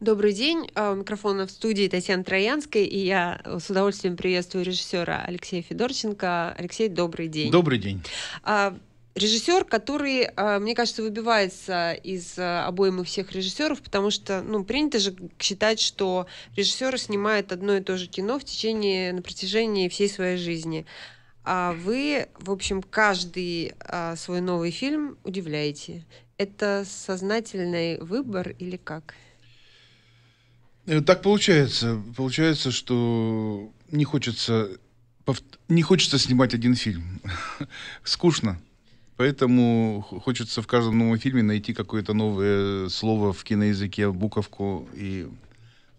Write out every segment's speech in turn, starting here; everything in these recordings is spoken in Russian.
Добрый день. А, у в студии Татьяна Троянская, и я с удовольствием приветствую режиссера Алексея Федорченко. Алексей, добрый день. Добрый день. А, режиссер, который, а, мне кажется, выбивается из обоим всех режиссеров, потому что, ну, принято же считать, что режиссеры снимают одно и то же кино в течение, на протяжении всей своей жизни. А вы, в общем, каждый свой новый фильм удивляете. Это сознательный выбор или как? Э, так получается. Получается, что не хочется, не хочется снимать один фильм. Скучно. Поэтому хочется в каждом новом фильме найти какое-то новое слово в киноязыке, буковку. И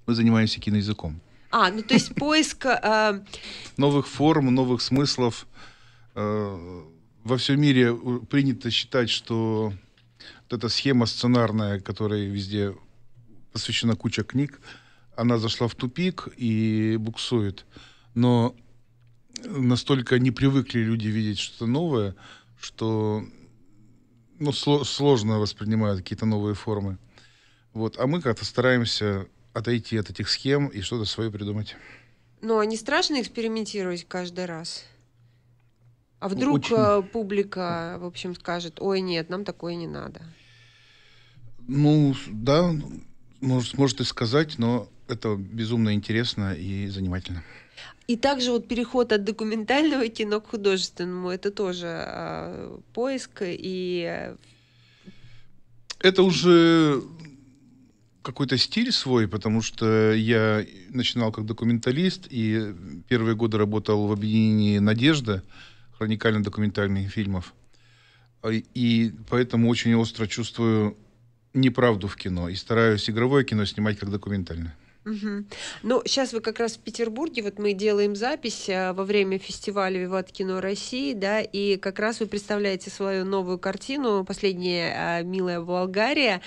мы занимаемся киноязыком. А, ну то есть поиск... Э, новых форм, новых смыслов. Э, во всем мире принято считать, что вот эта схема сценарная, которая везде посвящена куча книг. Она зашла в тупик и буксует. Но настолько не привыкли люди видеть что-то новое, что ну, сло- сложно воспринимают какие-то новые формы. Вот. А мы как-то стараемся отойти от этих схем и что-то свое придумать. Ну, а не страшно экспериментировать каждый раз? А вдруг Очень... Э, публика, в общем, скажет, ой, нет, нам такое не надо? Ну, да, может, может и сказать, но это безумно интересно и занимательно. И также вот переход от документального кино к художественному, это тоже э, поиск и... Э, это уже какой-то стиль свой, потому что я начинал как документалист, и первые годы работал в объединении «Надежда», хроникально-документальных фильмов. И поэтому очень остро чувствую неправду в кино и стараюсь игровое кино снимать как документальное. Угу. Ну, сейчас вы как раз в Петербурге, вот мы делаем запись э, во время фестиваля «Виват Кино России», да, и как раз вы представляете свою новую картину «Последняя а, милая Болгария»,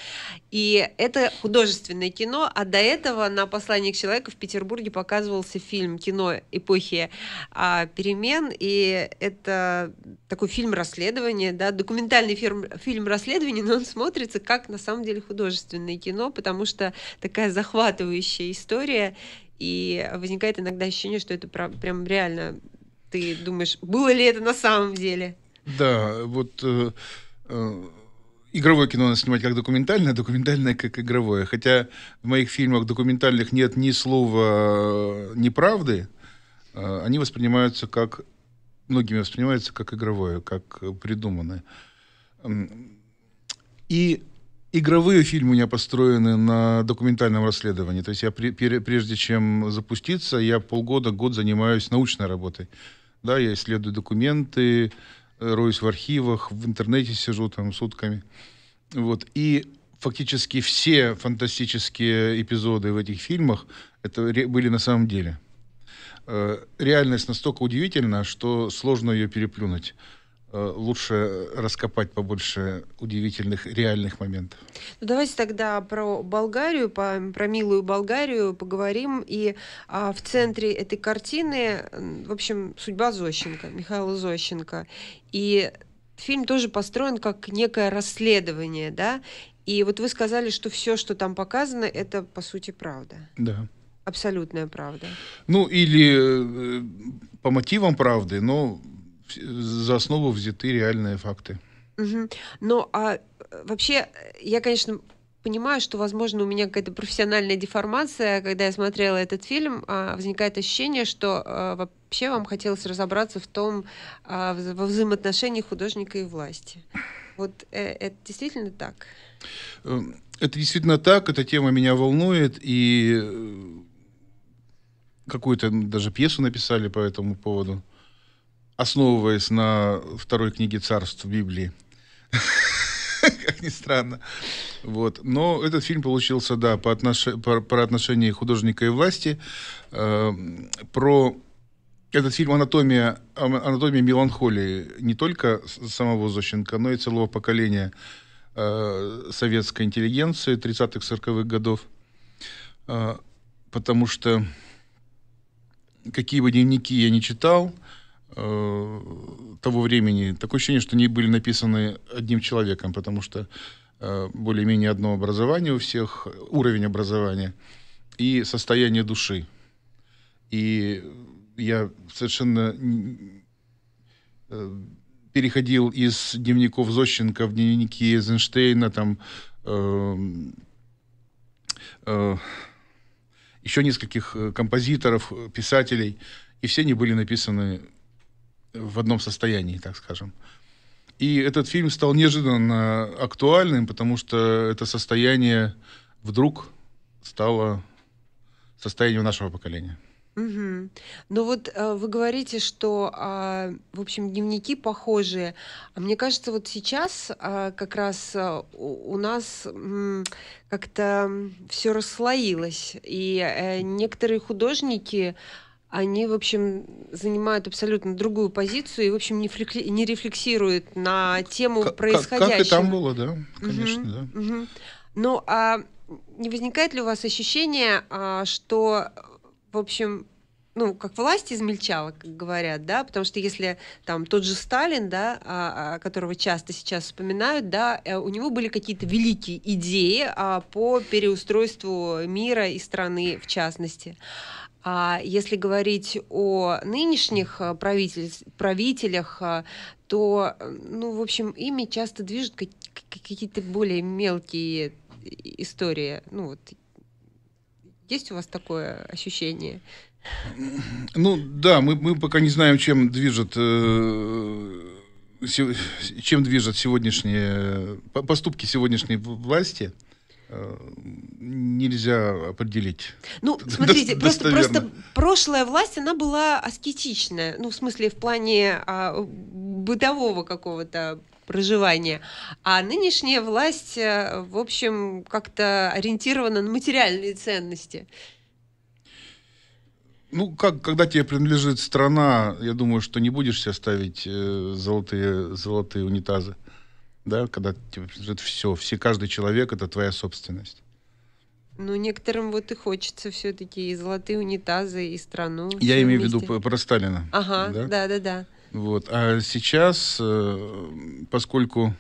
и это художественное кино, а до этого на «Послании к человеку» в Петербурге показывался фильм кино эпохи а, перемен, и это такой фильм расследования, да, документальный фильм, фильм расследования, но он смотрится как на самом деле художественное кино, потому что такая захватывающая история, и возникает иногда ощущение, что это прям реально ты думаешь, было ли это на самом деле? Да, вот э, э, игровое кино надо снимать как документальное, а документальное как игровое. Хотя в моих фильмах документальных нет ни слова э, неправды, э, они воспринимаются как многими воспринимаются как игровое, как э, придуманное. И Игровые фильмы у меня построены на документальном расследовании. То есть я прежде чем запуститься, я полгода, год занимаюсь научной работой. Да, я исследую документы, э, роюсь в архивах, в интернете сижу там сутками. Вот. И фактически все фантастические эпизоды в этих фильмах это были на самом деле. Э, реальность настолько удивительна, что сложно ее переплюнуть. Э, лучше раскопать побольше удивительных реальных моментов. Ну, давайте тогда про Болгарию, по, про милую Болгарию поговорим. И а, в центре этой картины, в общем, судьба Зощенко, Михаила Зощенко. И фильм тоже построен как некое расследование, да? И вот вы сказали, что все, что там показано, это по сути правда. Да. Абсолютная правда. Ну, или э, по мотивам правды, но за основу взяты реальные факты. Ну, а э, вообще, э, я, конечно, понимаю, что, возможно, у меня какая-то профессиональная деформация, когда я смотрела этот фильм, а, возникает ощущение, что э, вообще вам хотелось разобраться в том, а, во взаимоотношении художника и власти. Вот это действительно так? Эм, это действительно так, эта тема меня волнует, и какую-то даже пьесу написали по этому поводу основываясь на второй книге царств Библии. Как ни странно. Вот. Но этот фильм получился, да, по отнош... про, про отношение художника и власти, э, про этот фильм «Анатомия, «Анатомия меланхолии» не только самого Зощенко, но и целого поколения э, советской интеллигенции 30-40-х годов. Э, потому что какие бы дневники я не читал, э, Э, того времени, такое ощущение, что они были написаны одним человеком, потому что э, более-менее одно образование у всех, уровень образования и состояние души. И я совершенно э, переходил из дневников Зощенко в дневники Эйзенштейна, там э, э, еще нескольких э, композиторов, э, писателей, и все они были написаны в одном состоянии, так скажем. И этот фильм стал неожиданно актуальным, потому что это состояние вдруг стало состоянием нашего поколения. Угу. Ну вот э, вы говорите, что, э, в общем, дневники похожие. А мне кажется, вот сейчас э, как раз э, у, нас э, как-то все расслоилось. И э, некоторые художники они, в общем, занимают абсолютно другую позицию и, в общем, не, фрикли... не рефлексируют на тему как, происходящего. Как и там было, да, конечно, угу, да. Угу. Ну, а не возникает ли у вас ощущение, а, что, в общем, ну, как власть измельчала, как говорят, да, потому что если там тот же Сталин, да, а, а, которого часто сейчас вспоминают, да, э, у него были какие-то великие идеи по переустройству мира и страны в частности. А если говорить о нынешних э, правитель, правителях, э, то, э, ну, в общем, ими часто движут какие-то более мелкие истории. Ну, вот, есть у вас такое ощущение? Ну, да, мы, мы пока не знаем, чем движет чем движут сегодняшние поступки сегодняшней власти. Э, нельзя определить. Ну, смотрите, До- просто, просто прошлая власть, она была аскетичная, ну, в смысле, в плане а, бытового какого-то проживания. А нынешняя власть, э, в общем, как-то ориентирована на материальные ценности. Ну, как, когда тебе принадлежит страна, я думаю, что не будешь себе ставить э, золотые, золотые унитазы да, когда типа, это все, все, каждый человек — это твоя собственность. Ну, некоторым вот и хочется все-таки и золотые унитазы, и страну. Я имею вместе. в виду про Сталина. Ага, да? да, да, да. Вот. А сейчас, э, поскольку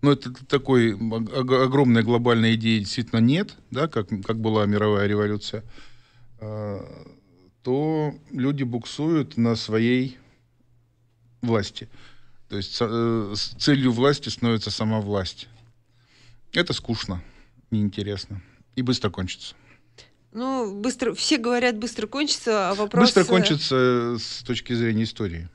ну, это такой огромной глобальной идеи действительно нет, да, как, как была мировая революция, э, то люди буксуют на своей власти. То есть э, целью власти становится сама власть. Это скучно, неинтересно и быстро кончится. Ну, быстро, все говорят, быстро кончится, а вопрос... Быстро э, кончится э, с точки зрения истории.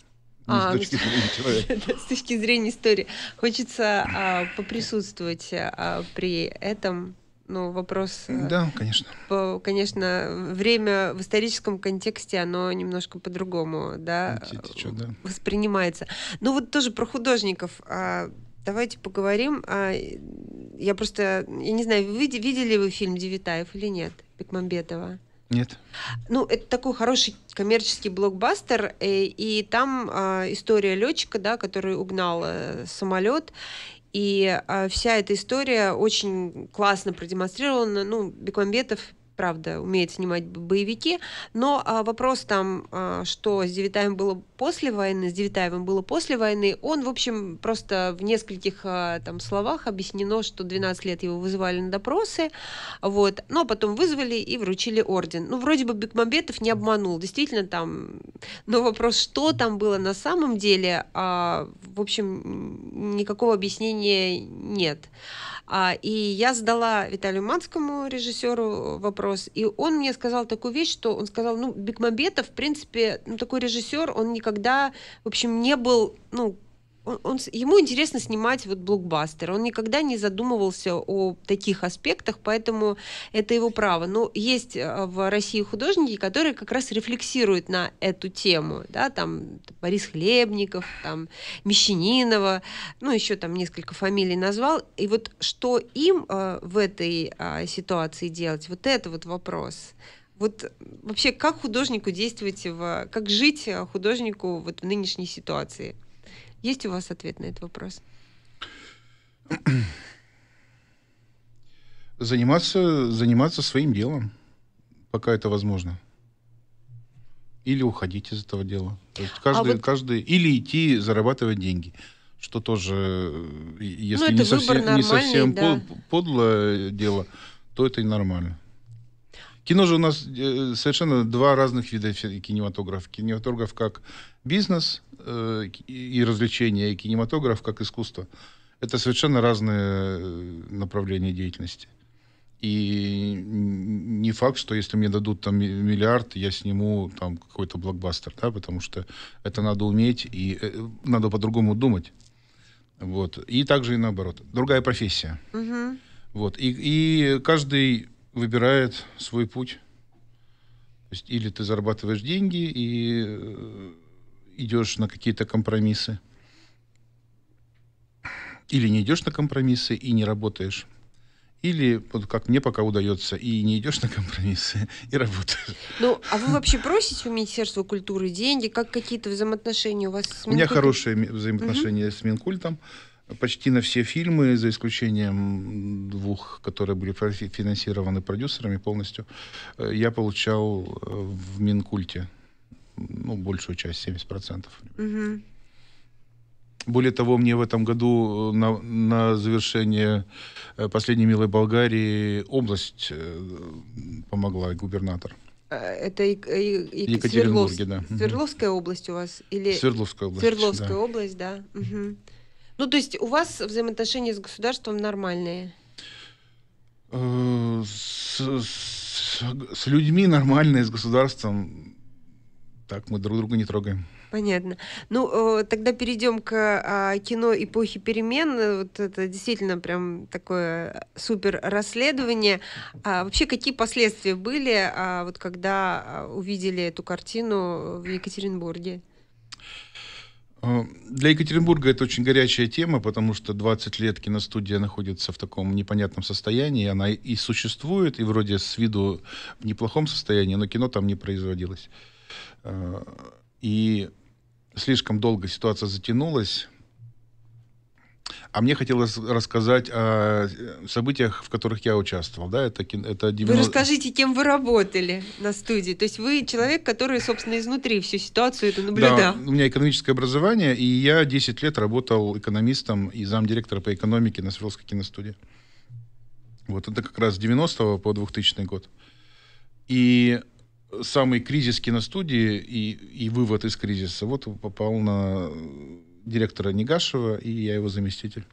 А, с ну точки зрения человека. С точки зрения истории. Хочется а, поприсутствовать а, при этом ну, вопрос... Э, да, конечно. По, конечно, время в историческом контексте, оно немножко по-другому, да, Течет, да, воспринимается. Ну, вот тоже про художников. А, давайте поговорим. А, я просто, я не знаю, вы видели вы фильм «Девитаев» или нет, Бекмамбетова? Нет. Ну, это такой хороший коммерческий блокбастер, и, э, и там э, история летчика, да, который угнал э, самолет, и э, вся эта история очень классно продемонстрирована. Ну, Бекмамбетов правда, умеет снимать боевики. Но а, вопрос там, а, что с Девитаевым было после войны, с Девитаевым было после войны, он, в общем, просто в нескольких а, там словах объяснено, что 12 лет его вызывали на допросы, вот, но потом вызвали и вручили орден. Ну, вроде бы Бекмамбетов не обманул, действительно там, но вопрос, что там было на самом деле, а, в общем, никакого объяснения нет. А, и я задала Виталию Манскому, режиссеру, вопрос, вопрос. И он мне сказал такую вещь, что он сказал, ну, Бекмамбетов, в принципе, ну, такой режиссер, он никогда, в общем, не был, ну, он, он, ему интересно снимать вот блокбастер. Он никогда не задумывался о таких аспектах, поэтому это его право. Но есть э, в России художники, которые как раз рефлексируют на эту тему. Да, там Борис Хлебников, там Мещанинова, ну еще там несколько фамилий назвал. И вот что им э, в этой э, ситуации делать? Вот это вот вопрос. Вот вообще как художнику действовать, в, как жить э, художнику вот в нынешней ситуации? Есть у вас ответ на этот вопрос? Заниматься, заниматься своим делом, пока это возможно. Или уходить из этого дела. То есть а каждый, а вот... каждый, или идти зарабатывать деньги что тоже, э, если ну, не, совсем, не совсем да. подлое дело, то это и нормально. Кино же у нас э, совершенно два разных вида кинематографа. Кинематограф как бизнес э, и развлечения, и кинематограф как искусство. Это совершенно разные э, направления деятельности. И не факт, что если мне дадут там миллиард, я сниму там какой-то блокбастер, да, потому что это надо уметь и э, надо по-другому думать. Вот. И также и наоборот. Другая профессия. Угу. Вот. И, и каждый выбирает свой путь. То есть или ты зарабатываешь деньги и э, идешь на какие-то компромиссы. Или не идешь на компромиссы и не работаешь. Или, вот как мне пока удается, и не идешь на компромиссы, и работаешь. Ну, а вы вообще просите у Министерства культуры деньги? Как какие-то взаимоотношения у вас с Минкультом? У меня хорошие взаимоотношения угу. с Минкультом. Почти на все фильмы, за исключением двух, которые были финансированы продюсерами полностью, э, я получал э, в Минкульте ну, большую часть, 70%. Угу. Более того, мне в этом году э, на, на завершение э, последней милой Болгарии область э, помогла губернатор. А, это и, и, и Екатеринбурге, Свердлов... да. Свердловская область у вас или Свердловская область? Свердловская да. область, да. Угу. Ну, то есть у вас взаимоотношения с государством нормальные? С, с, с людьми нормальные, с государством так, мы друг друга не трогаем. Понятно. Ну, э, тогда перейдем к а, кино эпохи перемен. Вот это действительно прям такое супер расследование. А вообще, какие последствия были, а, вот когда а, увидели эту картину в Екатеринбурге? Э, для Екатеринбурга это очень горячая тема, потому что 20 лет киностудия находится в таком непонятном состоянии. Она и существует, и вроде с виду в неплохом состоянии, но кино там не производилось. Э, и слишком долго ситуация затянулась. А мне хотелось рассказать о э, событиях, в которых я участвовал. Да, это, это 90... Вы расскажите, кем вы работали на студии. То есть вы человек, который, собственно, изнутри всю ситуацию это наблюдал. Да, у меня экономическое образование, и я 10 лет работал экономистом и замдиректора по экономике на Свердловской киностудии. Вот это как раз с 90 по 2000 год. И самый кризис киностудии и, и вывод из кризиса, вот попал на директора Негашева, и я его заместитель.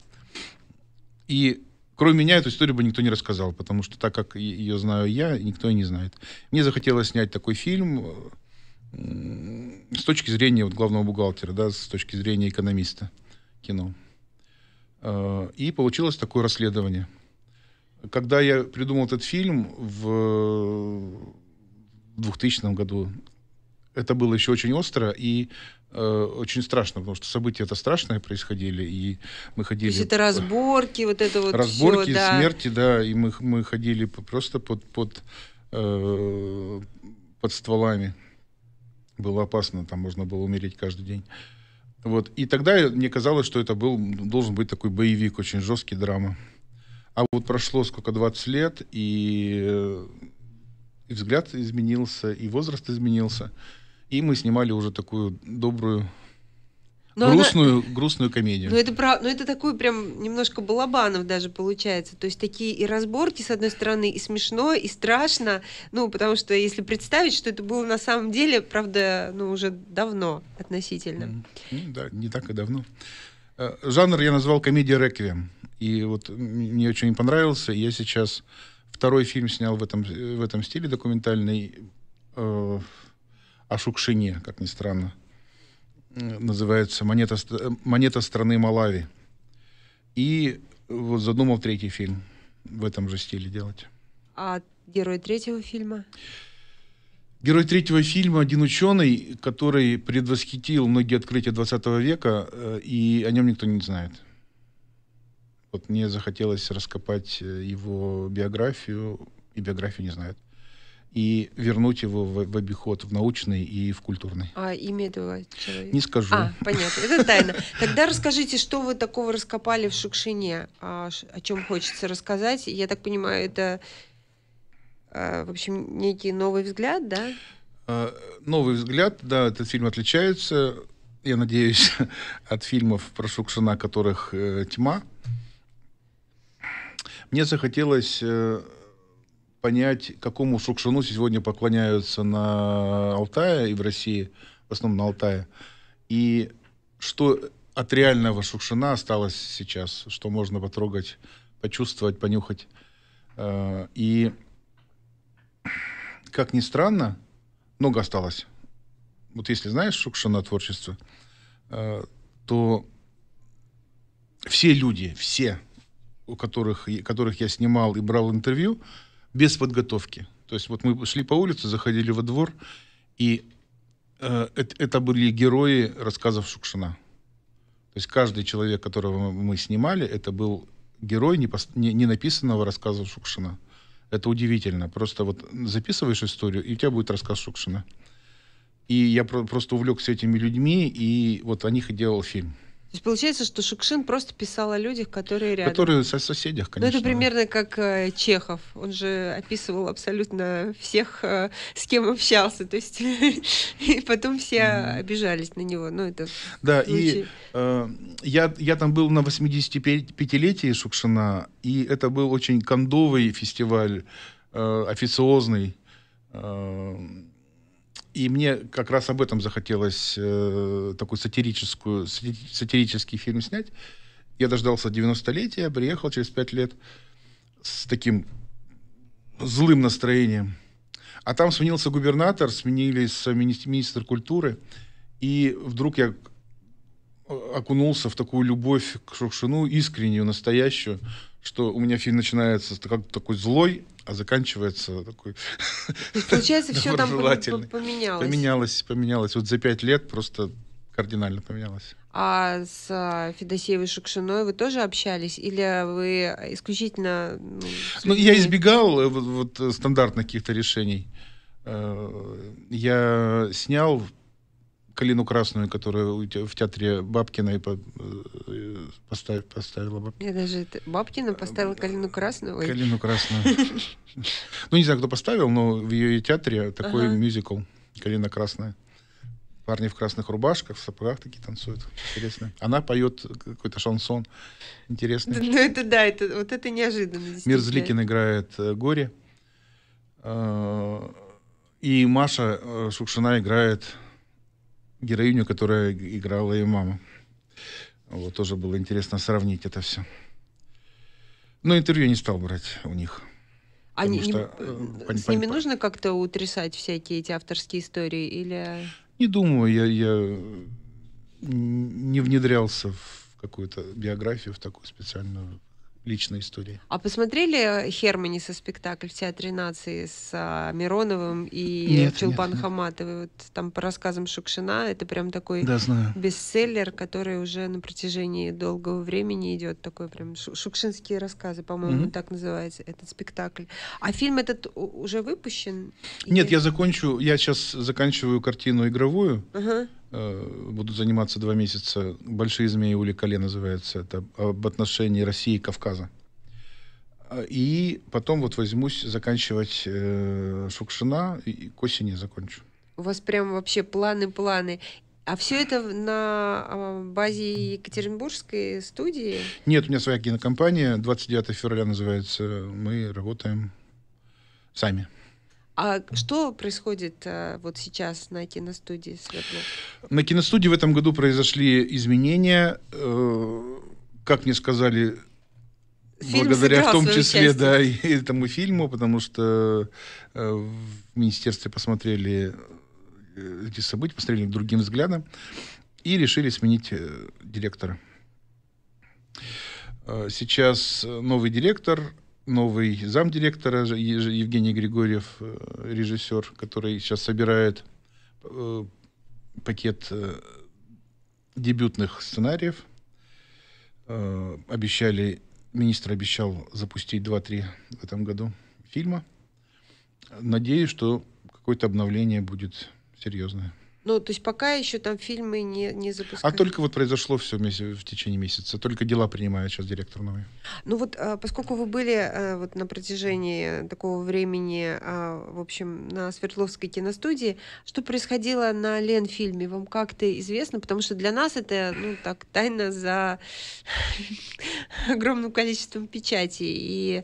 И кроме меня эту историю бы никто не рассказал, потому что так как ее знаю я, никто и не знает. Мне захотелось снять такой фильм э, с точки зрения вот, главного бухгалтера, да, с точки зрения экономиста кино. Э, и получилось такое расследование. Когда я придумал этот фильм, в в 2000 году. Это было еще очень остро и э, очень страшно, потому что события это страшные происходили, и мы ходили... То есть это разборки, вот это вот Разборки, все, да. смерти, да, и мы, мы ходили просто под, под, э, под стволами. Было опасно, там можно было умереть каждый день. Вот. И тогда мне казалось, что это был, должен быть такой боевик, очень жесткий драма. А вот прошло сколько, 20 лет, и э, и взгляд изменился, и возраст изменился. И мы снимали уже такую добрую но грустную, она... грустную комедию. Но ну, это, прав... но ну, это такой прям немножко балабанов даже получается. То есть такие и разборки, с одной стороны, и смешно, и страшно. Ну, потому что если представить, что это было на самом деле, правда, ну, уже давно относительно. Mm -hmm. Да, не так и давно. Э, жанр я назвал комедия реквием. И вот мне очень понравился. Я сейчас Второй фильм снял в этом, в этом стиле документальный э, о Шукшине, как ни странно. Называется «Монета, э, «Монета страны Малави». И вот задумал третий фильм в этом же стиле делать. А герой третьего фильма? Герой третьего фильма – один ученый, который предвосхитил многие открытия 20 века, э, и о нем никто не знает. Вот мне захотелось раскопать э, его биографию, и биографию не знают, и вернуть его в, в обиход, в научный и в культурный. А имя этого человека? Не скажу. А, понятно, это тайна. Тогда расскажите, что вы такого раскопали в Шукшине, а, о, о чем хочется рассказать. Я так понимаю, это, э, в общем, некий новый взгляд, да? Э, новый взгляд, да, этот фильм отличается, я надеюсь, от фильмов про Шукшина, которых э, тьма. Мне захотелось э, понять, какому Шукшину сегодня поклоняются на Алтае и в России, в основном на Алтае, и что от реального Шукшина осталось сейчас, что можно потрогать, почувствовать, понюхать. Э, и, как ни странно, много осталось. Вот если знаешь Шукшина творчество, э, то все люди, все у которых, которых я снимал и брал интервью, без подготовки. То есть вот мы шли по улице, заходили во двор, и э, это были герои рассказов Шукшина. То есть каждый человек, которого мы снимали, это был герой не, не, не написанного рассказа Шукшина. Это удивительно. Просто вот записываешь историю, и у тебя будет рассказ Шукшина. И я про- просто увлекся этими людьми, и вот о них и делал фильм. То есть получается, что Шукшин просто писал о людях, которые рядом. Которые со соседях, конечно. Ну, это примерно как э, Чехов. Он же описывал абсолютно всех, э, с кем общался. То есть и потом все mm. обижались на него. Ну, это да, случай. и э, я, я там был на 85-летии Шукшина, и это был очень кондовый фестиваль, э, официозный. Э, и мне как раз об этом захотелось э, такой сатирическую, сатирический фильм снять. Я дождался 90-летия, приехал через 5 лет с таким злым настроением. А там сменился губернатор, сменились э, министр, министр культуры. И вдруг я окунулся в такую любовь к Шукшину, искреннюю, настоящую, что у меня фильм начинается как такой злой, а заканчивается такой... получается, все там поменялось. Поменялось, поменялось. Вот за пять лет просто кардинально поменялось. А с э, Федосеевой Шукшиной вы тоже общались? Или вы исключительно... Ну, ну я избегал э, вот э, стандартных каких-то решений. Я снял Калину Красную, которую в театре Бабкина э, поставила. Бабкина. Я даже Бабкина поставила Калину Красную? Ой. Калину Красную. Ну, не знаю, кто поставил, но в ее театре такой мюзикл «Калина Красная». Парни в красных рубашках, в сапогах такие танцуют. Интересно. Она поет какой-то шансон. Интересный. Ну, это да, это, вот это неожиданно. Мерзликин играет э, «Горе». А, и Маша э, Шукшина играет героиню, которая играла ее мама. Вот тоже было интересно сравнить это все. Но интервью не стал брать у них. А что, не, э, э, с ними нужно как-то утрясать всякие эти авторские истории или? Не думаю, я, я не внедрялся в какую-то биографию, в такую специальную личной истории. А посмотрели Херманиса спектакль в Театре нации с а, Мироновым и нет, Чулпан нет, нет. Хаматовой? Вот там по рассказам Шукшина это прям такой да, знаю. бестселлер, который уже на протяжении долгого времени идет. Такой прям шукшинские рассказы, по-моему, mm-hmm. так называется этот спектакль. А фильм этот уже выпущен? Нет, Или... я закончу, я сейчас заканчиваю картину игровую. Uh-huh. Э, буду заниматься два месяца. «Большие змеи Уликале» называется. Это об отношении России и Кавказа. А, и потом вот возьмусь заканчивать э, Шукшина, и к осени закончу. У вас прям вообще планы-планы. А все это на а, базе Екатеринбургской студии? Нет, у меня своя кинокомпания. 29 февраля называется. Мы работаем сами. А что происходит а, вот сейчас на киностудии Светлов? На киностудии в этом году произошли изменения. Э, как мне сказали, Фильм благодаря в том числе да, и этому фильму, потому что э, в министерстве посмотрели э, эти события, посмотрели другим взглядом и решили сменить э, директора. Э, сейчас новый директор новый замдиректора Евгений Григорьев, э, режиссер, который сейчас собирает э, пакет э, дебютных сценариев. Обещали, министр обещал запустить 2-3 в этом году фильма. Надеюсь, что какое-то обновление будет серьезное. Ну, то есть пока еще там фильмы не, не а запускают. А только вот произошло все в течение месяца. Только дела принимает сейчас директор новый. Ну вот, а, поскольку вы были э, вот на протяжении такого времени, а, в общем, на Свердловской киностудии, что происходило на Ленфильме? Вам как-то известно? Потому что для нас это, ну, так, тайна за огромным количеством печати. И...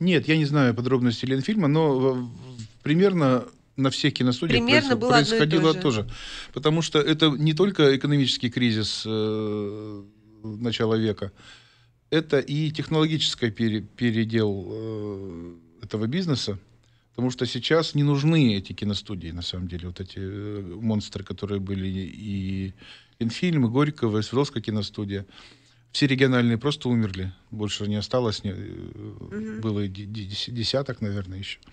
Нет, я не знаю подробностей Ленфильма, но примерно на всех киностудиях Примерно проис... было происходило одно и то же. тоже. Потому что это не только экономический кризис э, начала века, это и технологический пере, передел э, этого бизнеса. Потому что сейчас не нужны эти киностудии, на самом деле, вот эти э, монстры, которые были и Инфильм, и Горького, и Свердловская киностудия. Все региональные просто умерли. Больше не осталось. Не, угу. Было десяток, наверное, еще. Угу.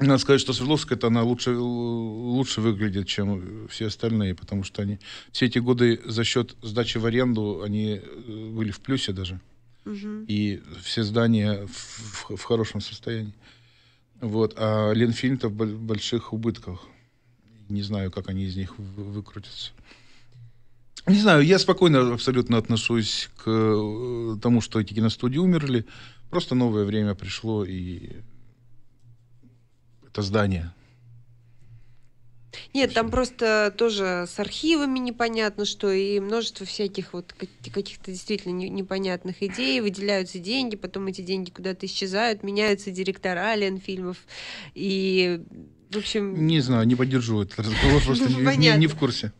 Надо сказать, что свердловск это она лучше, лучше выглядит, чем все остальные, потому что они все эти годы за счет сдачи в аренду, они э, были в плюсе даже. Угу. И все здания в, в, в хорошем состоянии. Вот. А Ленфильм-то в больших убытках. Не знаю, как они из них выкрутятся. Не знаю, я спокойно абсолютно отношусь к э, тому, что эти киностудии умерли. Просто новое время пришло и это здание? Нет, там просто тоже с архивами непонятно что, и множество всяких вот каких-то действительно непонятных идей, выделяются деньги, потом эти деньги куда-то исчезают, меняются директора Ленфильмов, и в общем... Не знаю, не поддержу этот разговор, просто ну, не, не, не в курсе.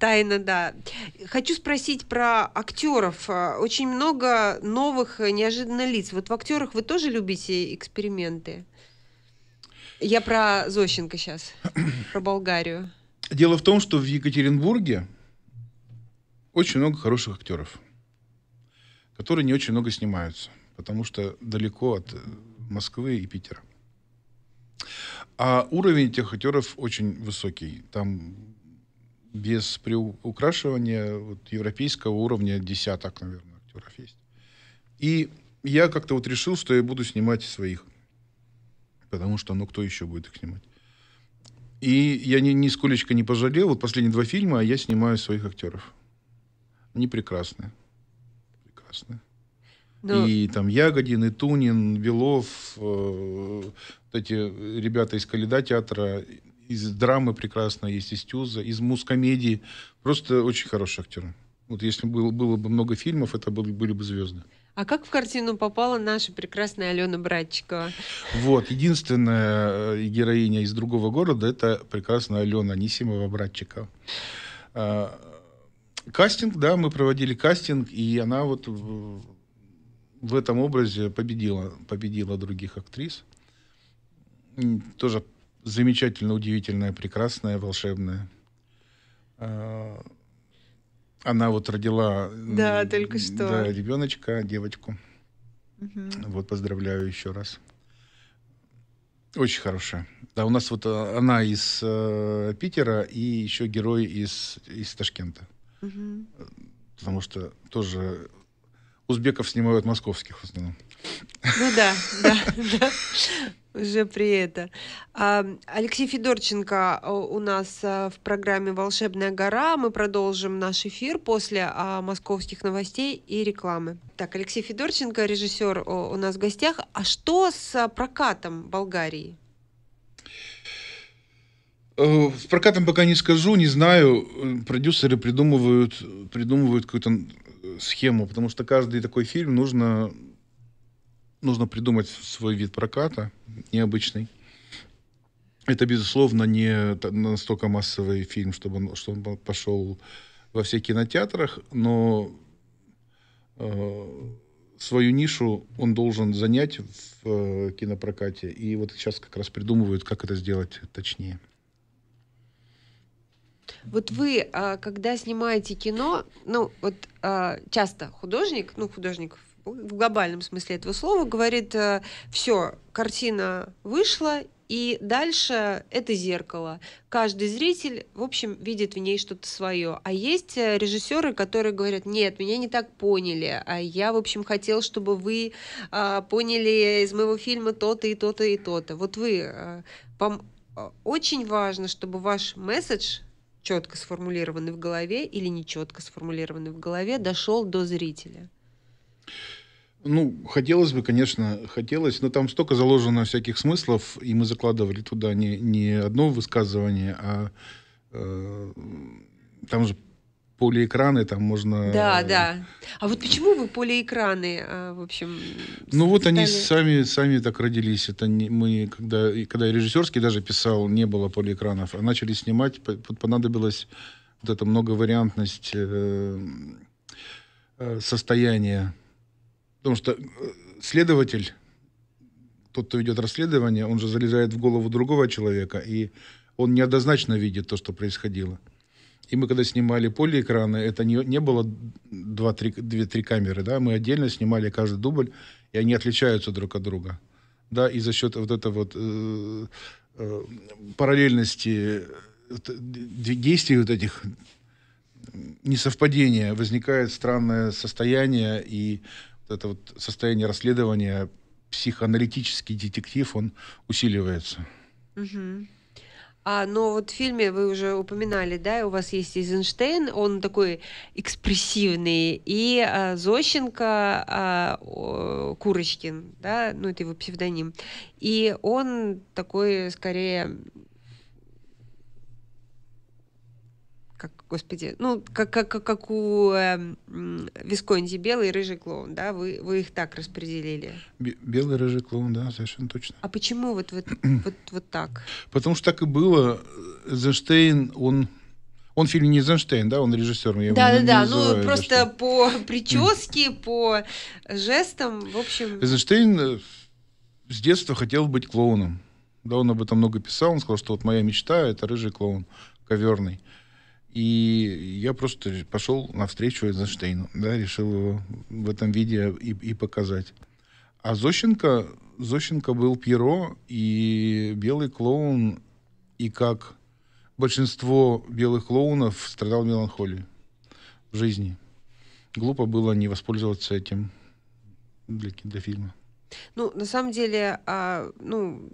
Тайна, да. Хочу спросить про актеров. А, очень много новых, э, неожиданно лиц. Вот в актерах вы тоже любите эксперименты? Я про Зощенко сейчас, про Болгарию. Дело в том, что в Екатеринбурге очень много хороших актеров, которые не очень много снимаются, потому что далеко от э, Москвы и Питера. А уровень этих актеров очень высокий. Там без приукрашивания вот, европейского уровня десяток, наверное, актеров есть. И я как-то вот решил, что я буду снимать своих – потому что, ну, кто еще будет их снимать? И я ни, ни нисколечко не пожалел. Вот последние два фильма а я снимаю своих актеров. Они прекрасные. Прекрасные. Ну... И там Ягодин, и Тунин, Белов, э, вот эти ребята из Каледа театра, из драмы прекрасно есть, из Тюза, из мускомедии. Просто очень хорошие актеры. Вот если было, было бы много фильмов, это были, были бы звезды. А как в картину попала наша прекрасная Алена Братчикова? Вот, единственная э, героиня из другого города — это прекрасная Алена Анисимова Братчикова. А, кастинг, да, мы проводили кастинг, и она вот в, этом образе победила, победила других актрис. Тоже замечательно, удивительная, прекрасная, волшебная. А, она вот родила... Да, только что. Да, ребеночка, девочку. Угу. Вот поздравляю еще раз. Очень хорошая. Да, у нас вот э, она из э, Питера и еще герой из, из Ташкента. Угу. Потому что тоже узбеков снимают московских в основном. Ну да, да, да. Уже при это. А, Алексей Федорченко а, у нас а, в программе «Волшебная гора». Мы продолжим наш эфир после московских новостей и рекламы. Так, Алексей Федорченко, режиссер у нас в гостях. А что с прокатом Болгарии? Э, с прокатом пока не скажу, не знаю. Продюсеры придумывают, придумывают какой-то схему, потому что каждый такой фильм нужно, нужно придумать свой вид проката необычный. Это, безусловно, не настолько массовый фильм, чтобы он, что он пошел во всех кинотеатрах, но э, свою нишу он должен занять в э, кинопрокате. И вот сейчас как раз придумывают, как это сделать точнее. Вот вы, а, когда снимаете кино, ну вот а, часто художник, ну художник в глобальном смысле этого слова, говорит, э, все, картина вышла, и дальше это зеркало. Каждый зритель, в общем, видит в ней что-то свое. А есть э, режиссеры, которые говорят, нет, меня не так поняли. А я, в общем, хотел, чтобы вы а, поняли из моего фильма то-то и то-то и то-то. Вот вы, э, вам очень важно, чтобы ваш месседж четко сформулированный в голове или нечетко сформулированный в голове, дошел до зрителя? Ну, хотелось бы, конечно, хотелось, но там столько заложено всяких смыслов, и мы закладывали туда не, не одно высказывание, а э, там же полиэкраны, там можно... Да, да. А вот почему вы полиэкраны, а, в общем... Ну вот стали... они сами, сами так родились. Это не, мы, когда, когда я режиссерский даже писал, не было полиэкранов, а начали снимать, понадобилась вот эта многовариантность э, э, состояния. Потому что э, следователь, тот, кто ведет расследование, он же залезает в голову другого человека, и он неоднозначно видит то, что происходило. И мы когда снимали полиэкраны, это не, не было 2-3 камеры, да, мы отдельно снимали каждый дубль, и они отличаются друг от друга. Да, и за счет вот этой вот э, э, параллельности действий вот этих несовпадения возникает странное состояние, и вот это вот состояние расследования, психоаналитический детектив, он усиливается. Угу. А, но вот в фильме вы уже упоминали, да, у вас есть Эйзенштейн, он такой экспрессивный, и а, Зощенко а, о, Курочкин, да, ну это его псевдоним, и он такой скорее как, господи, ну, как, как, как, как у э, эм, Висконти, белый и рыжий клоун, да? Вы, вы их так распределили. Белый, рыжий клоун, да, совершенно точно. А почему вот, вот, вот, вот так? Потому что так и было. Эйзенштейн, он... Он фильм не Эйзенштейн, да? Он режиссер. Да, да, не, да. Не ну, просто Эйзенштейн. по прическе, по жестам, в общем... Эйзенштейн э, с детства хотел быть клоуном. Да, он об этом много писал. Он сказал, что вот моя мечта — это рыжий клоун, коверный. И я просто пошел навстречу Эйзенштейну, да, решил его в этом виде и, и показать. А Зощенко, Зощенко был Пьеро и белый клоун, и как большинство белых клоунов страдал меланхолией в жизни. Глупо было не воспользоваться этим для, кинофильма. Ну, на самом деле, а, ну,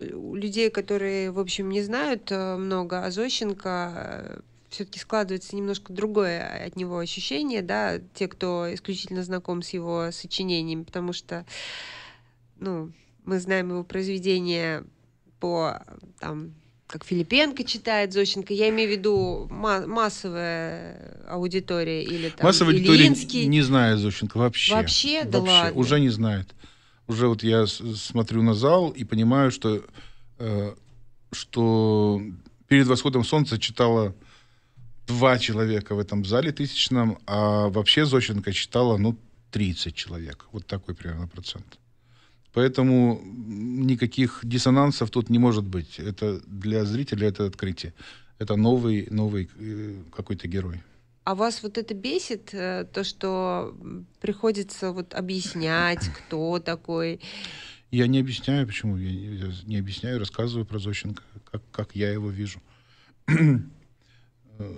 у людей, которые, в общем, не знают э, много о Зощенко, все-таки складывается немножко другое от него ощущение, да, те, кто исключительно знаком с его сочинением, потому что, ну, мы знаем его произведения по, там, как Филипенко читает Зощенко, я имею в виду ма- массовая аудитория или там Массовая аудитория Ильинский. не знает Зощенко вообще. Вообще? Да вообще. ладно. Уже не знает. Уже вот я смотрю на зал и понимаю, что, э, что перед восходом солнца читала два человека в этом зале тысячном, а вообще Зощенко читала, ну, 30 человек. Вот такой примерно процент. Поэтому никаких диссонансов тут не может быть. Это для зрителя это открытие. Это новый, новый э, какой-то герой. А вас вот это бесит, э, то, что приходится вот объяснять, кто такой? Я не объясняю, почему. Я не объясняю, рассказываю про Зощенко, как, как я его вижу. Э,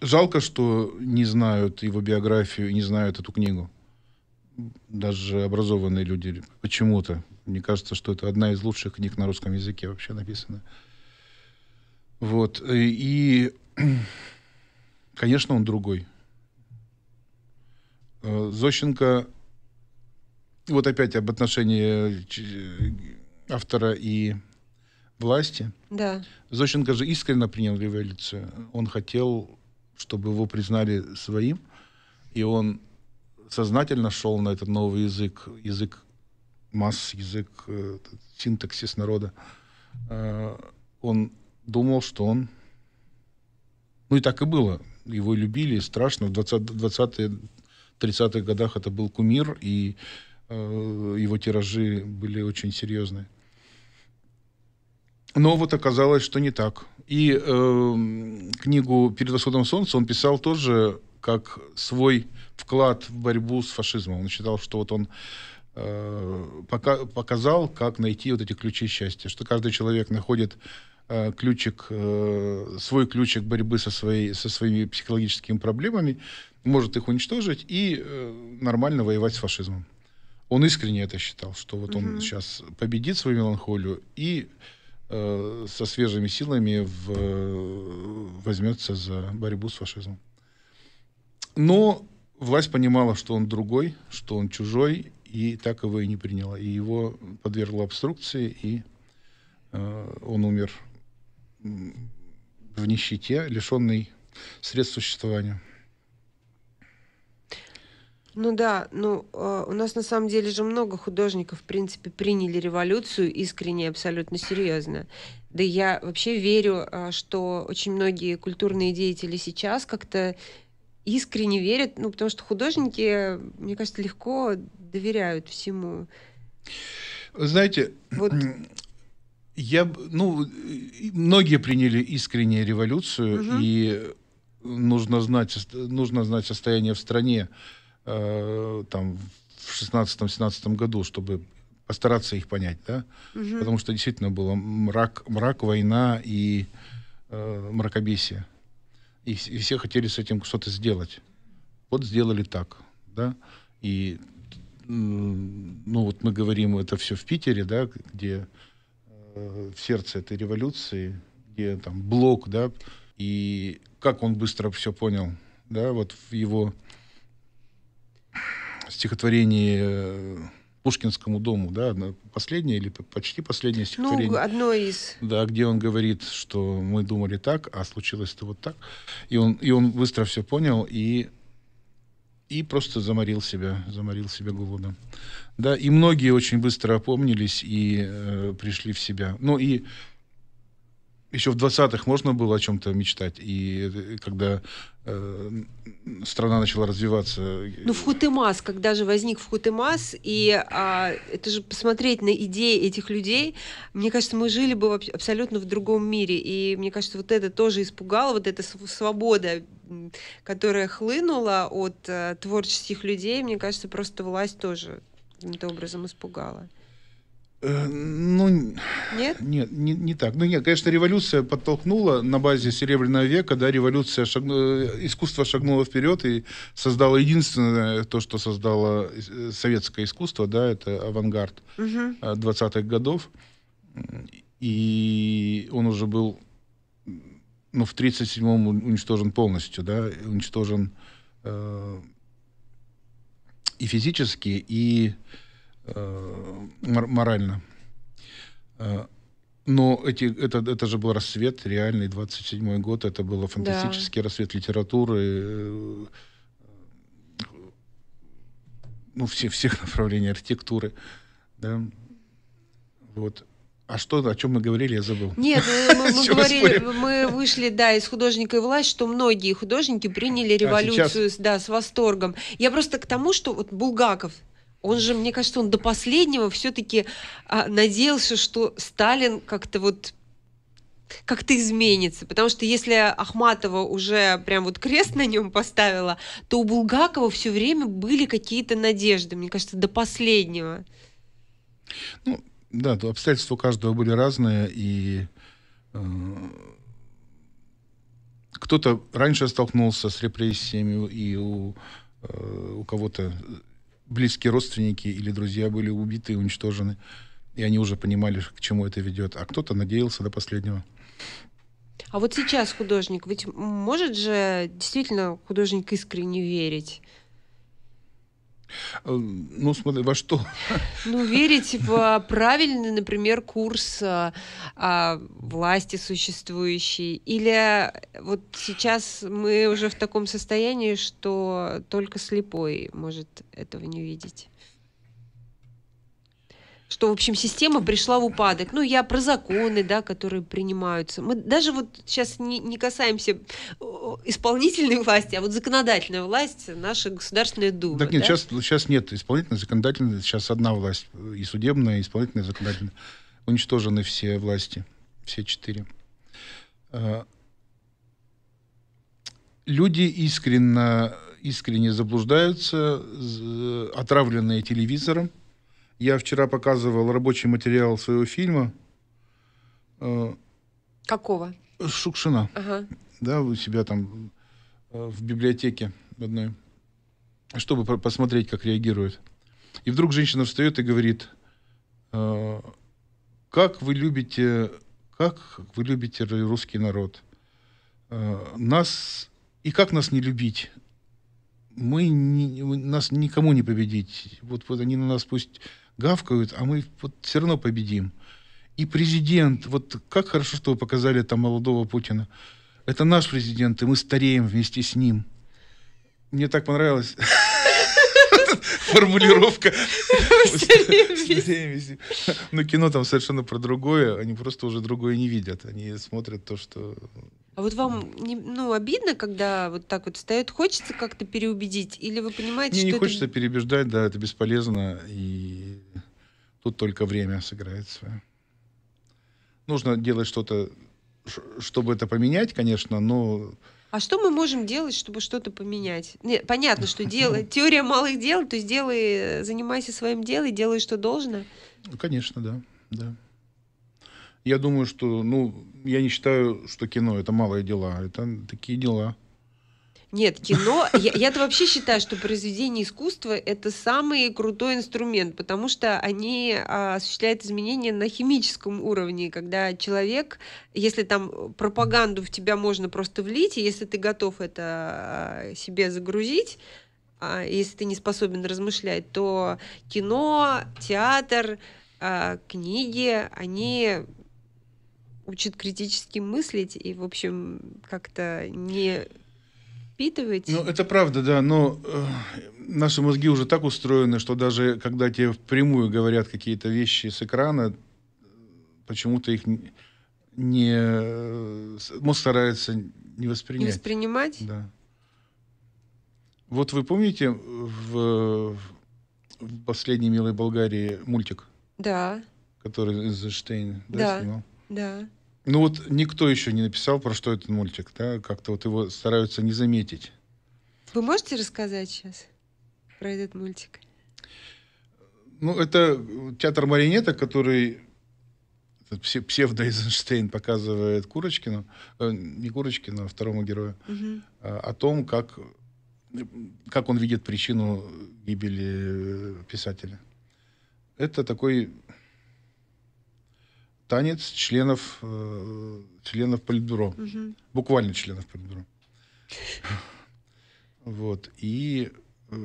жалко, что не знают его биографию, не знают эту книгу. Даже образованные люди почему-то. Мне кажется, что это одна из лучших книг на русском языке вообще написана. Вот. Э, и, конечно, он другой. Э, Зощенко... Вот опять об отношении автора и власти. Да. Зощенко же искренне принял революцию. Он хотел, чтобы его признали своим, и он сознательно шел на этот новый язык, язык масс, язык э, синтаксис народа. Э, он думал, что он... Ну и так и было. Его любили страшно. В 20-е, 20 30-х годах это был кумир, и э, его тиражи были очень серьезные. Но вот оказалось, что не так. И э, книгу «Перед восходом солнца» он писал тоже как свой вклад в борьбу с фашизмом. Он считал, что вот он э, пока, показал, как найти вот эти ключи счастья, что каждый человек находит э, ключик, э, свой ключик борьбы со, своей, со своими психологическими проблемами, может их уничтожить и э, нормально воевать с фашизмом. Он искренне это считал, что вот он сейчас победит свою меланхолию и Э, со свежими силами в, э, возьмется за борьбу с фашизмом. Но власть понимала, что он другой, что он чужой, и так его и не приняла. И его подвергла обструкции, и э, он умер в нищете, лишенный средств существования. Ну да, ну э, у нас на самом деле же много художников, в принципе, приняли революцию искренне, абсолютно серьезно. Да я вообще верю, а, что очень многие культурные деятели сейчас как-то искренне верят, ну потому что художники, мне кажется, легко доверяют всему. Знаете, вот... я, ну, многие приняли искренне революцию, угу. и нужно знать, нужно знать состояние в стране. Э, там, в 16-17 году, чтобы постараться их понять, да? Угу. Потому что действительно было мрак, мрак война и э, мракобесие. И, и все хотели с этим что-то сделать. Вот сделали так, да? И, ну, вот мы говорим это все в Питере, да, где э, в сердце этой революции, где там блок, да, и как он быстро все понял, да, вот в его стихотворении э, Пушкинскому дому, да, последнее или почти последнее ну, стихотворение. Ну, одно из. Да, где он говорит, что мы думали так, а случилось-то вот так. И он, и он быстро все понял и, и просто заморил себя, заморил себя голодом. Да, и многие очень быстро опомнились и э, пришли в себя. Ну и еще в 20-х можно было о чем-то мечтать, и э, когда э, страна начала развиваться. Э, ну, в Хутемас, когда же возник в Хутемас, и а, это же посмотреть на идеи этих людей, мне кажется, мы жили бы абсолютно в другом мире, и мне кажется, вот это тоже испугало, вот эта свобода, которая хлынула от а, творческих людей, мне кажется, просто власть тоже каким-то образом испугала. Э, ну, нет? Нет, не, не так. Ну, нет, конечно, революция подтолкнула на базе Серебряного века, да, революция, шагну... Э, искусство шагнуло вперед и создало единственное то, что создало э, советское искусство, да, это авангард угу. 20-х годов. И он уже был, ну, в 37-м уничтожен полностью, да, уничтожен э, и физически, и... Э, Э, морально. Э, но эти, это, это же был рассвет, реальный 27-й год, это был фантастический да. рассвет литературы, э, ну, все, всех направлений архитектуры. Да? Вот. А что, о чем мы говорили, я забыл. Нет, мы, мы говорили, мы вышли, да, из художника и власть, что многие художники приняли революцию, а сейчас... да, с восторгом. Я просто к тому, что вот Булгаков, он же, мне кажется, он до последнего все-таки а, надеялся, что Сталин как-то вот как-то изменится. Потому что если Ахматова уже прям вот крест на нем поставила, то у Булгакова все время были какие-то надежды, мне кажется, до последнего. Ну, да, то обстоятельства у каждого были разные, и э, кто-то раньше столкнулся с репрессиями, и у, э, у кого-то близкие родственники или друзья были убиты, уничтожены, и они уже понимали, к чему это ведет, а кто-то надеялся до последнего. А вот сейчас художник, ведь может же действительно художник искренне верить? Э, ну, смотри, во что? Ну, верить в правильный, например, курс а, власти существующей. Или э, вот сейчас мы уже в таком состоянии, что только слепой может этого не видеть что, в общем, система пришла в упадок. Ну, я про законы, да, которые принимаются. Мы даже вот сейчас не, не касаемся э, исполнительной власти, а вот законодательная власть, наша Государственная Дума. Так нет, да? сейчас, сейчас нет исполнительной, законодательной, сейчас одна власть, э, и судебная, и исполнительная, и законодательная. Уничтожены все власти, все четыре. Э, люди искренне, искренне заблуждаются, отравленные телевизором, я вчера показывал рабочий материал своего фильма. Э, Какого? Шукшина. Ага. Да, у себя там э, в библиотеке одной, чтобы посмотреть, как реагирует. И вдруг женщина встает и говорит, э, как вы любите, как вы любите русский народ. Нас и как нас не любить? Мы, не, мы нас никому не победить. Вот, вот они на нас пусть гавкают, а мы вот все равно победим. И президент, вот как хорошо, что вы показали там молодого Путина. Это наш президент, и мы стареем вместе с ним. Мне так понравилась формулировка. Но кино там совершенно про другое, они просто уже другое не видят, они смотрят то, что... А вот вам не, ну, обидно, когда вот так вот встает? Хочется как-то переубедить? Или вы понимаете, Мне что... Мне не это... хочется переубеждать, да, это бесполезно. И Тут только время сыграет свое. Нужно делать что-то, чтобы это поменять, конечно, но а что мы можем делать, чтобы что-то поменять? Нет, понятно, что дело, теория малых дел, то есть делай, занимайся своим делом, делай, что должно. Конечно, да, да. Я думаю, что, ну, я не считаю, что кино это малые дела, это такие дела. Нет, кино... Я, я-то вообще считаю, что произведение искусства — это самый крутой инструмент, потому что они а, осуществляют изменения на химическом уровне, когда человек, если там пропаганду в тебя можно просто влить, и если ты готов это а, себе загрузить, а, если ты не способен размышлять, то кино, театр, а, книги, они учат критически мыслить и, в общем, как-то не впитываете. Ну, это правда, да, но э, наши мозги уже так устроены, что даже когда тебе впрямую говорят какие-то вещи с экрана, почему-то их не... Мозг старается не воспринять. Не воспринимать? Да. Вот вы помните в, в последней «Милой Болгарии» мультик? Да. Который Эйнштейн да, да. снимал? Да. Ну вот никто еще не написал, про что этот мультик, да? Как-то вот его стараются не заметить. Вы можете рассказать сейчас про этот мультик? Ну, это э, театр маринеток, который псевдо Эйзенштейн показывает Курочкину, э, не Курочкину, а второму герою, угу. о том, как, как он видит причину гибели э, писателя. Это такой танец членов, э, членов Политбюро. Угу. Буквально членов Политбюро. Вот. И э,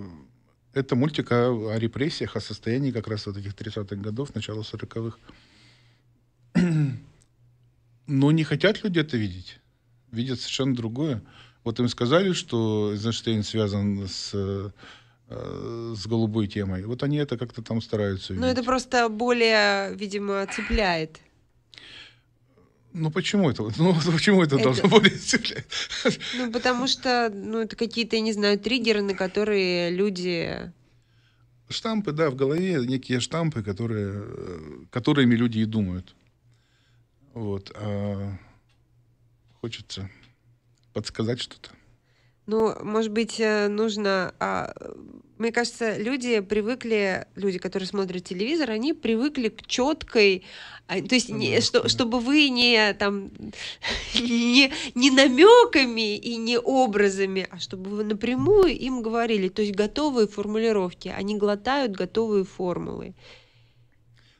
это мультик о, о репрессиях, о состоянии как раз вот этих 30-х годов, начала 40-х. Но не хотят люди это видеть. Видят совершенно другое. Вот им сказали, что Эйзенштейн связан с э, с голубой темой. Вот они это как-то там стараются. видеть ну это просто более, видимо, цепляет. Ну почему это? Ну почему это, это... должно быть? Ну потому что, ну это какие-то, я не знаю, триггеры, на которые люди штампы, да, в голове некие штампы, которые, э, которыми люди и думают. Вот. А хочется подсказать что-то. Ну, может быть, э, нужно... А, мне кажется, люди привыкли, люди, которые смотрят телевизор, они привыкли к четкой, а, то есть не, что, чтобы вы не там не, не намеками и не образами, а чтобы вы напрямую им говорили, то есть готовые формулировки, они глотают готовые формулы.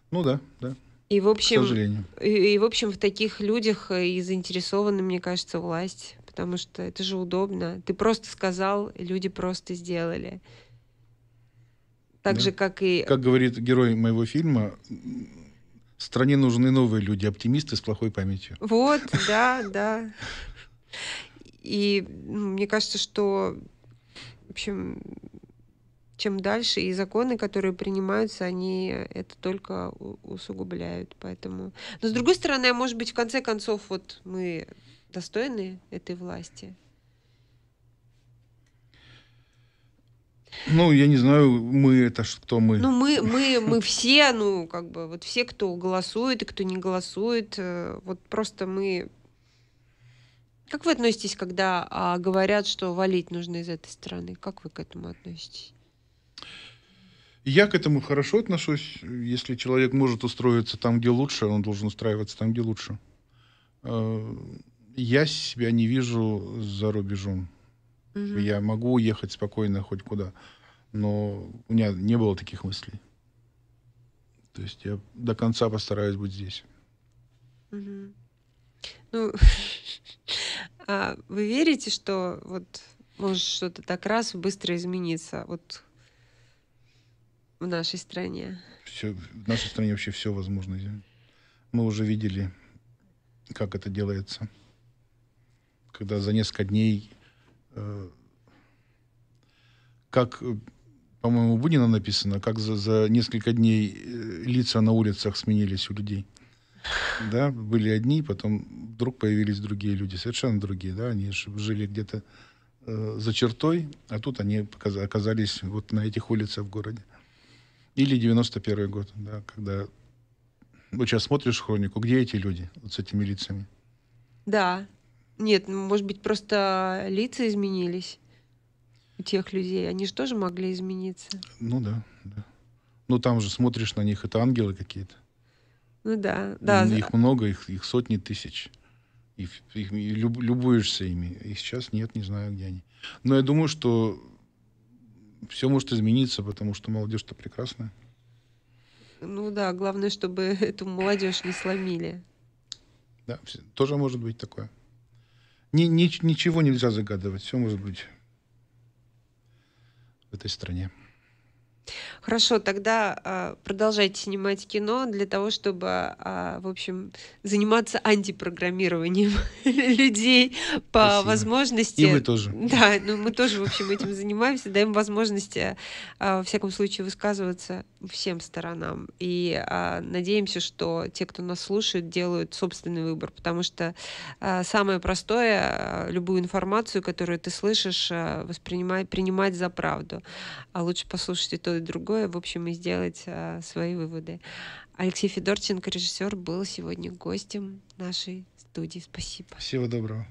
Ну да, да. И в общем, К сожалению. И, и в общем в таких людях э, и заинтересована, мне кажется, власть потому что это же удобно. Ты просто сказал, люди просто сделали. Так да. Ну, же, как и... Как говорит герой моего фильма, стране нужны новые люди, оптимисты с плохой памятью. Вот, да, да. И ну, мне кажется, что, в общем, чем дальше, и законы, которые принимаются, они это только усугубляют. Поэтому... Но, с другой стороны, а может быть, в конце концов, вот мы достойны этой власти? Ну, я не знаю, мы это кто мы. Ну, мы, мы, мы все, ну, как бы, вот все, кто голосует и кто не голосует, э, вот просто мы... Как вы относитесь, когда а, говорят, что валить нужно из этой страны? Как вы к этому относитесь? Я к этому хорошо отношусь. Если человек может устроиться там, где лучше, он должен устраиваться там, где лучше. Э, я себя не вижу за рубежом. Угу. Я могу уехать спокойно хоть куда, но у меня не было таких мыслей. То есть я до конца постараюсь быть здесь. Угу. Ну, а вы верите, что вот может что-то так раз быстро измениться вот в нашей стране? Все, в нашей стране вообще все возможно. Мы уже видели, как это делается когда за несколько дней, э, как, э, по-моему, у Бунина написано, как за, за несколько дней э, лица на улицах сменились у людей. Да, были одни, потом вдруг появились другие люди, совершенно другие, да, они жили где-то э, за чертой, а тут они оказались вот на этих улицах в городе. Или 91 год, да, когда вот сейчас смотришь хронику, где эти люди вот с этими лицами? Да, нет, ну, может быть, просто лица изменились у тех людей. Они же тоже могли измениться. Ну да, да. Ну там же смотришь на них, это ангелы какие-то. Ну да, да. Ну, их много, их, их сотни тысяч. И, их, и люб, любуешься ими. И сейчас нет, не знаю, где они. Но я думаю, что все может измениться, потому что молодежь-то прекрасная. Ну да, главное, чтобы эту молодежь не сломили. Да, тоже может быть такое ни, ни, ничего нельзя загадывать, все может быть в этой стране. Хорошо, тогда э, продолжайте снимать кино для того, чтобы, э, в общем, заниматься антипрограммированием людей по Спасибо. возможности. И вы тоже. Да, ну мы тоже, в общем, этим занимаемся, даем возможность, э, а, во всяком случае, высказываться всем сторонам. И э, надеемся, что те, кто нас слушает, делают собственный выбор, потому что э, самое простое, э, любую информацию, которую ты слышишь, э, воспринимай, принимать за правду. А лучше послушать и то, сделать другое, в общем, и сделать а, свои выводы. Алексей Федорченко, режиссер, был сегодня гостем нашей студии. Спасибо. Всего доброго.